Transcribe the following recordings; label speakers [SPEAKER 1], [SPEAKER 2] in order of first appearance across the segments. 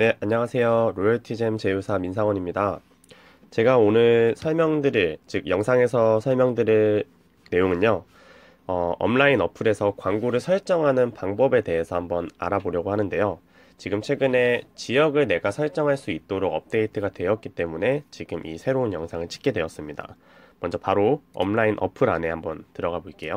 [SPEAKER 1] 네, 안녕하세요. 로열티잼 제휴사 민상원입니다. 제가 오늘 설명드릴, 즉 영상에서 설명드릴 내용은요. 어, 온라인 어플에서 광고를 설정하는 방법에 대해서 한번 알아보려고 하는데요. 지금 최근에 지역을 내가 설정할 수 있도록 업데이트가 되었기 때문에 지금 이 새로운 영상을 찍게 되었습니다. 먼저 바로 온라인 어플 안에 한번 들어가 볼게요.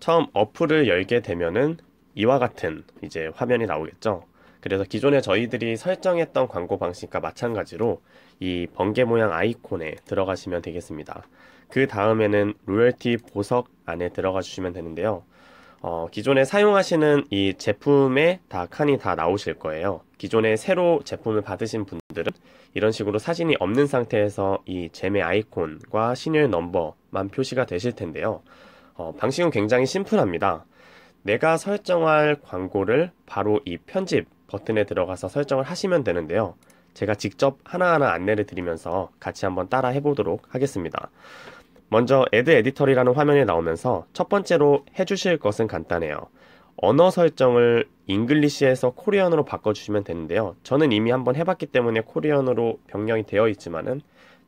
[SPEAKER 1] 처음 어플을 열게 되면은 이와 같은 이제 화면이 나오겠죠. 그래서 기존에 저희들이 설정했던 광고 방식과 마찬가지로 이 번개 모양 아이콘에 들어가시면 되겠습니다. 그 다음에는 로열티 보석 안에 들어가 주시면 되는데요. 어, 기존에 사용하시는 이 제품에 다 칸이 다 나오실 거예요. 기존에 새로 제품을 받으신 분들은 이런 식으로 사진이 없는 상태에서 이 잼의 아이콘과 신일 넘버만 표시가 되실 텐데요. 어, 방식은 굉장히 심플합니다. 내가 설정할 광고를 바로 이 편집 버튼에 들어가서 설정을 하시면 되는데요. 제가 직접 하나하나 안내를 드리면서 같이 한번 따라 해보도록 하겠습니다. 먼저 Add Editor이라는 화면이 나오면서 첫 번째로 해주실 것은 간단해요. 언어 설정을 잉글리시에서 코리언으로 바꿔주시면 되는데요. 저는 이미 한번 해봤기 때문에 코리언으로 변경이 되어 있지만은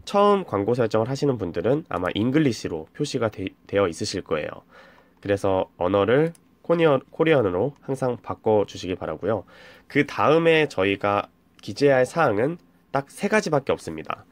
[SPEAKER 1] 처음 광고 설정을 하시는 분들은 아마 잉글리시로 표시가 되, 어 있으실 거예요. 그래서 언어를 코리언, 코리언으로 항상 바꿔주시기 바라고요. 그 다음에 저희가 기재할 사항은 딱 세 가지밖에 없습니다.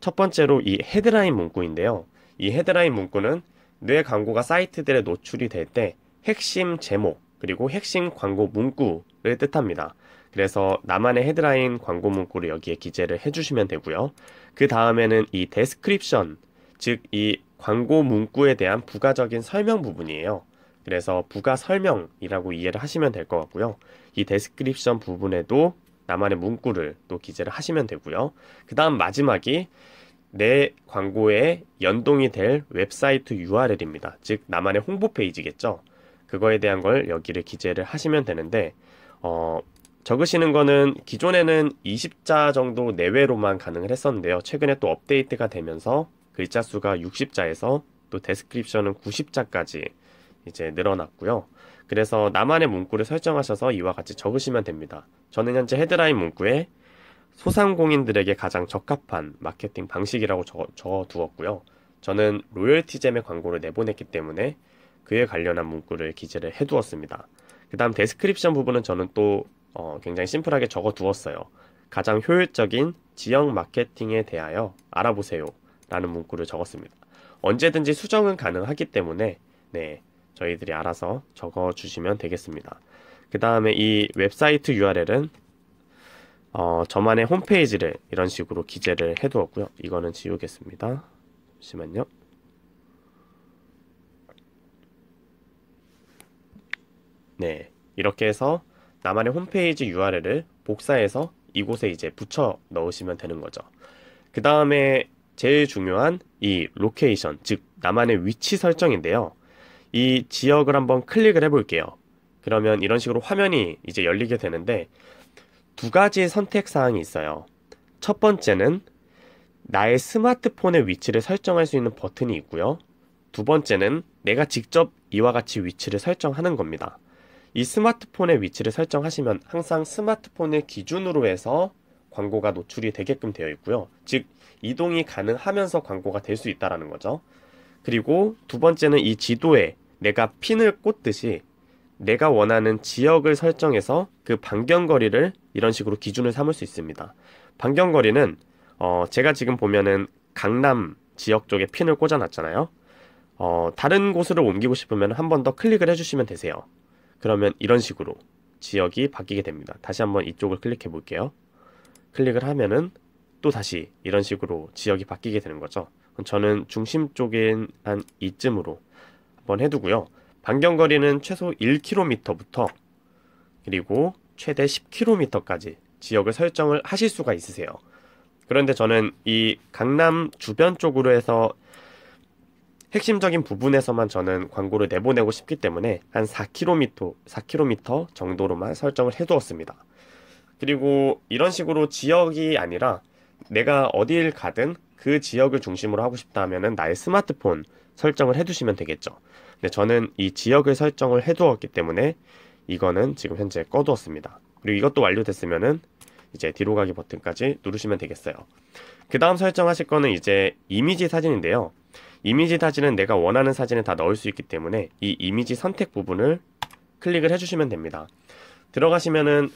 [SPEAKER 1] 첫 번째로 이 헤드라인 문구인데요. 이 헤드라인 문구는 뇌 광고가 사이트들에 노출이 될 때 핵심 제목 그리고 핵심 광고 문구를 뜻합니다. 그래서 나만의 헤드라인 광고 문구를 여기에 기재를 해주시면 되고요. 그 다음에는 이 데스크립션, 즉 이 광고 문구에 대한 부가적인 설명 부분이에요. 그래서 부가 설명이라고 이해를 하시면 될 것 같고요. 이 데스크립션 부분에도 나만의 문구를 또 기재를 하시면 되고요. 그 다음 마지막이 내 광고에 연동이 될 웹사이트 URL입니다. 즉 나만의 홍보 페이지겠죠. 그거에 대한 걸 여기를 기재를 하시면 되는데 어, 적으시는 거는 기존에는 20자 정도 내외로만 가능을 했었는데요. 최근에 또 업데이트가 되면서 글자 수가 60자에서 또 데스크립션은 90자까지 이제 늘어났고요. 그래서 나만의 문구를 설정하셔서 이와 같이 적으시면 됩니다. 저는 현재 헤드라인 문구에 소상공인들에게 가장 적합한 마케팅 방식이라고 적어 두었고요. 저는 로열티잼의 광고를 내보냈기 때문에 그에 관련한 문구를 기재를 해두었습니다. 그 다음 데스크립션 부분은 저는 또 어, 굉장히 심플하게 적어 두었어요. 가장 효율적인 지역 마케팅에 대하여 알아보세요. 라는 문구를 적었습니다. 언제든지 수정은 가능하기 때문에 네, 저희들이 알아서 적어 주시면 되겠습니다. 그 다음에 이 웹사이트 URL은 어, 저만의 홈페이지를 이런 식으로 기재를 해두었고요. 이거는 지우겠습니다. 잠시만요. 네, 이렇게 해서 나만의 홈페이지 URL을 복사해서 이곳에 이제 붙여 넣으시면 되는 거죠. 그 다음에 제일 중요한 이 로케이션, 즉 나만의 위치 설정인데요. 이 지역을 한번 클릭을 해볼게요. 그러면 이런 식으로 화면이 이제 열리게 되는데 두 가지 선택 사항이 있어요. 첫 번째는 나의 스마트폰의 위치를 설정할 수 있는 버튼이 있고요. 두 번째는 내가 직접 이와 같이 위치를 설정하는 겁니다. 이 스마트폰의 위치를 설정하시면 항상 스마트폰을 기준으로 해서 광고가 노출이 되게끔 되어 있고요. 즉 이동이 가능하면서 광고가 될 수 있다라는 거죠. 그리고 두 번째는 이 지도에 내가 핀을 꽂듯이 내가 원하는 지역을 설정해서 그 반경거리를 이런 식으로 기준을 삼을 수 있습니다. 반경거리는 어, 제가 지금 보면은 강남 지역 쪽에 핀을 꽂아놨잖아요. 어, 다른 곳으로 옮기고 싶으면 한 번 더 클릭을 해주시면 되세요. 그러면 이런 식으로 지역이 바뀌게 됩니다. 다시 한 번 이쪽을 클릭해 볼게요. 클릭을 하면은 또 다시 이런 식으로 지역이 바뀌게 되는 거죠. 저는 중심 쪽인 한 이쯤으로 한번 해두고요. 반경거리는 최소 1km부터 그리고 최대 10km까지 지역을 설정을 하실 수가 있으세요. 그런데 저는 이 강남 주변 쪽으로 해서 핵심적인 부분에서만 저는 광고를 내보내고 싶기 때문에 한 4km, 4km 정도로만 설정을 해두었습니다. 그리고 이런 식으로 지역이 아니라 내가 어딜 가든 그 지역을 중심으로 하고 싶다면은 나의 스마트폰 설정을 해두시면 되겠죠. 근데 저는 이 지역을 설정을 해두었기 때문에 이거는 지금 현재 꺼두었습니다. 그리고 이것도 완료됐으면은 이제 뒤로 가기 버튼까지 누르시면 되겠어요. 그 다음 설정하실 거는 이제 이미지 사진인데요. 이미지 사진은 내가 원하는 사진을 다 넣을 수 있기 때문에 이 이미지 선택 부분을 클릭을 해주시면 됩니다. 들어가시면은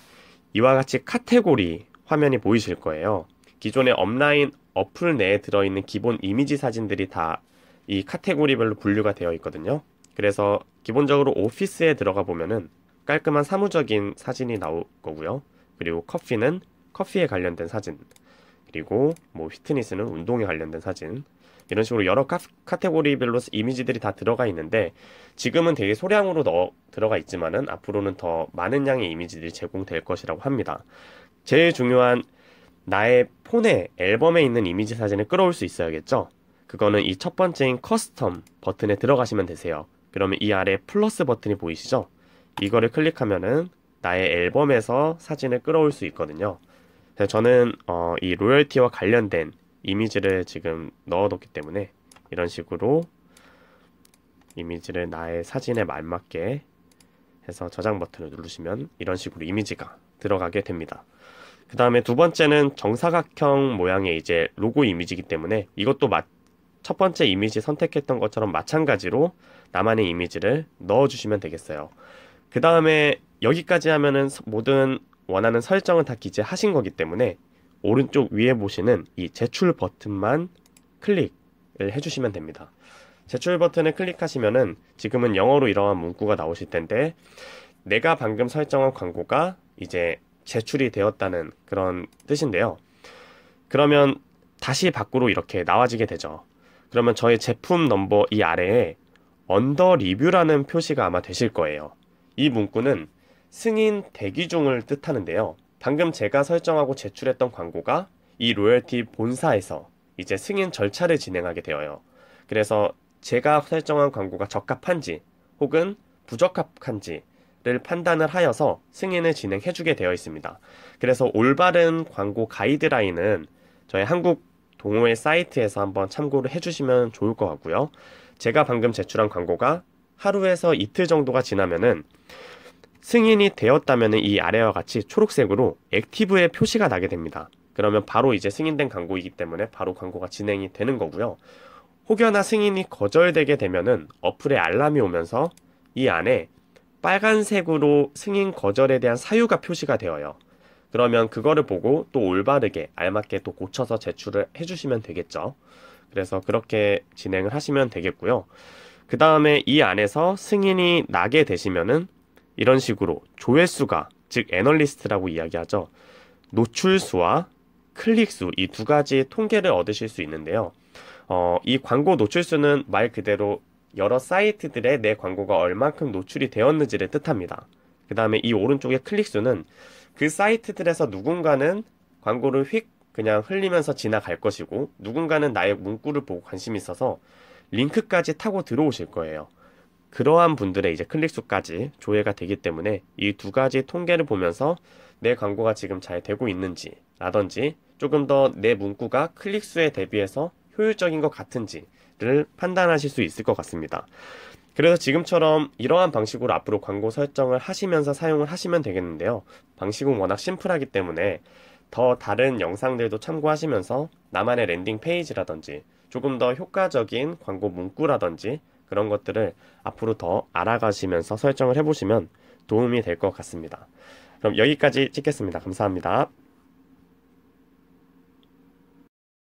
[SPEAKER 1] 이와 같이 카테고리 화면이 보이실 거예요. 기존의 업라인 어플 내에 들어있는 기본 이미지 사진들이 다이 카테고리별로 분류가 되어 있거든요. 그래서 기본적으로 오피스에 들어가 보면은 깔끔한 사무적인 사진이 나올 거고요. 그리고 커피는 커피에 관련된 사진, 그리고 뭐 피트니스는 운동에 관련된 사진 이런 식으로 여러 카, 카테고리별로 이미지들이 다 들어가 있는데 지금은 되게 소량으로 넣어 들어가 있지만은 앞으로는 더 많은 양의 이미지들이 제공될 것이라고 합니다. 제일 중요한 나의 폰에 앨범에 있는 이미지 사진을 끌어올 수 있어야겠죠. 그거는 이 첫 번째인 커스텀 버튼에 들어가시면 되세요. 그러면 이 아래 플러스 버튼이 보이시죠? 이거를 클릭하면은 나의 앨범에서 사진을 끌어올 수 있거든요. 그래서 저는 어, 이 로열티와 관련된 이미지를 지금 넣어뒀기 때문에 이런 식으로 이미지를 나의 사진에 말맞게 해서 저장 버튼을 누르시면 이런 식으로 이미지가 들어가게 됩니다. 그 다음에 두 번째는 정사각형 모양의 이제 로고 이미지이기 때문에 이것도 첫 번째 이미지 선택했던 것처럼 마찬가지로 나만의 이미지를 넣어주시면 되겠어요. 그 다음에 여기까지 하면은 모든 원하는 설정은 다 기재하신 거기 때문에 오른쪽 위에 보시는 이 제출 버튼만 클릭을 해주시면 됩니다. 제출 버튼을 클릭하시면은 지금은 영어로 이러한 문구가 나오실 텐데 내가 방금 설정한 광고가 이제 제출이 되었다는 그런 뜻인데요. 그러면 다시 밖으로 이렇게 나와지게 되죠. 그러면 저의 제품 넘버 이 아래에 언더 리뷰라는 표시가 아마 되실 거예요. 이 문구는 승인 대기 중을 뜻하는데요. 방금 제가 설정하고 제출했던 광고가 이 로열티 본사에서 이제 승인 절차를 진행하게 되어요. 그래서 제가 설정한 광고가 적합한지 혹은 부적합한지를 판단을 하여서 승인을 진행해주게 되어 있습니다. 그래서 올바른 광고 가이드라인은 저희 한국 동호회 사이트에서 한번 참고를 해주시면 좋을 것 같고요. 제가 방금 제출한 광고가 하루에서 이틀 정도가 지나면은 승인이 되었다면은 이 아래와 같이 초록색으로 액티브의 표시가 나게 됩니다. 그러면 바로 이제 승인된 광고이기 때문에 바로 광고가 진행이 되는 거고요. 혹여나 승인이 거절되게 되면은 어플에 알람이 오면서 이 안에 빨간색으로 승인 거절에 대한 사유가 표시가 되어요. 그러면 그거를 보고 또 올바르게 알맞게 또 고쳐서 제출을 해주시면 되겠죠. 그래서 그렇게 진행을 하시면 되겠고요. 그 다음에 이 안에서 승인이 나게 되시면은 이런 식으로 조회수가 즉 애널리스트라고 이야기하죠. 노출수와 클릭수 이 두 가지 통계를 얻으실 수 있는데요. 어, 이 광고 노출수는 말 그대로 여러 사이트들의 내 광고가 얼만큼 노출이 되었는지를 뜻합니다. 그 다음에 이오른쪽에 클릭수는 그 사이트들에서 누군가는 광고를 휙 그냥 흘리면서 지나갈 것이고 누군가는 나의 문구를 보고 관심이 있어서 링크까지 타고 들어오실 거예요. 그러한 분들의 이제 클릭수까지 조회가 되기 때문에 이 두 가지 통계를 보면서 내 광고가 지금 잘 되고 있는지 라든지 조금 더 내 문구가 클릭수에 대비해서 효율적인 것 같은지를 판단하실 수 있을 것 같습니다. 그래서 지금처럼 이러한 방식으로 앞으로 광고 설정을 하시면서 사용을 하시면 되겠는데요. 방식은 워낙 심플하기 때문에 더 다른 영상들도 참고하시면서 나만의 랜딩 페이지라든지 조금 더 효과적인 광고 문구라든지 그런 것들을 앞으로 더 알아가시면서 설정을 해보시면 도움이 될 것 같습니다. 그럼 여기까지 찍겠습니다. 감사합니다.